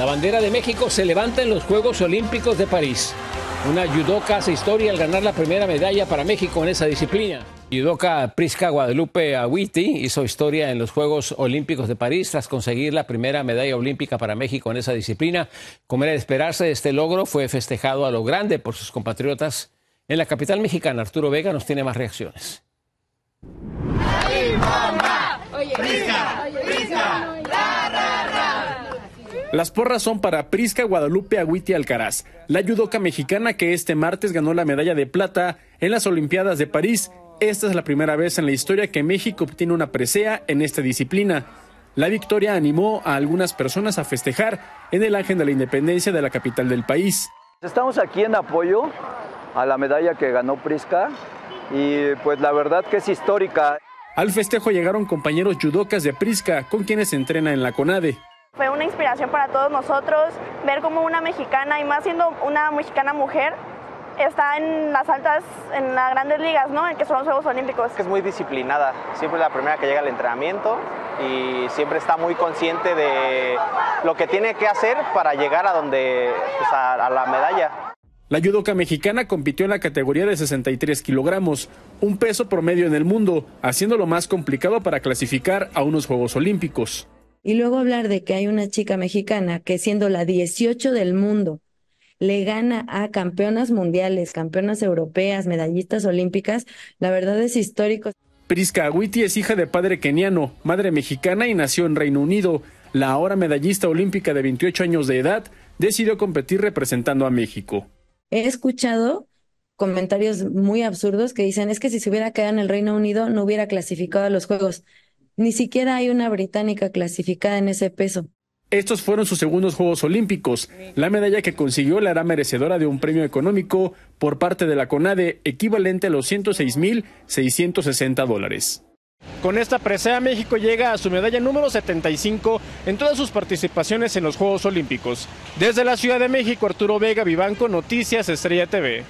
La bandera de México se levanta en los Juegos Olímpicos de París. Una yudoka hace historia al ganar la primera medalla para México en esa disciplina. Yudoka Prisca Guadalupe Agüiti hizo historia en los Juegos Olímpicos de París tras conseguir la primera medalla olímpica para México en esa disciplina. Como era de esperarse, este logro fue festejado a lo grande por sus compatriotas. En la capital mexicana, Arturo Vega nos tiene más reacciones. Las porras son para Prisca Guadalupe Agüiti Alcaraz, la yudoca mexicana que este martes ganó la medalla de plata en las Olimpiadas de París. Esta es la primera vez en la historia que México obtiene una presea en esta disciplina. La victoria animó a algunas personas a festejar en el Ángel de la Independencia de la capital del país. Estamos aquí en apoyo a la medalla que ganó Prisca y pues la verdad que es histórica. Al festejo llegaron compañeros judocas de Prisca con quienes se entrena en la CONADE fue una inspiración para todos nosotros ver cómo una mexicana, y más siendo una mexicana mujer, está en las altas, en las grandes ligas, ¿no? En que son los Juegos Olímpicos. Es muy disciplinada, siempre la primera que llega al entrenamiento y siempre está muy consciente de lo que tiene que hacer para llegar a donde, pues, a, la medalla. La judoka mexicana compitió en la categoría de 63 kilogramos, un peso promedio en el mundo, haciéndolo más complicado para clasificar a unos Juegos Olímpicos. Y luego hablar de que hay una chica mexicana que siendo la 18 del mundo le gana a campeonas mundiales, campeonas europeas, medallistas olímpicas, la verdad es histórico. Prisca Agüiti es hija de padre keniano, madre mexicana y nació en Reino Unido. La ahora medallista olímpica de 28 años de edad decidió competir representando a México. He escuchado comentarios muy absurdos que dicen es que si se hubiera quedado en el Reino Unido no hubiera clasificado a los Juegos. Ni siquiera hay una británica clasificada en ese peso. Estos fueron sus segundos Juegos Olímpicos. La medalla que consiguió la hará merecedora de un premio económico por parte de la CONADE equivalente a los 106.660 dólares. Con esta presea México llega a su medalla número 75 en todas sus participaciones en los Juegos Olímpicos. Desde la Ciudad de México, Arturo Vega Vivanco, Noticias Estrella TV.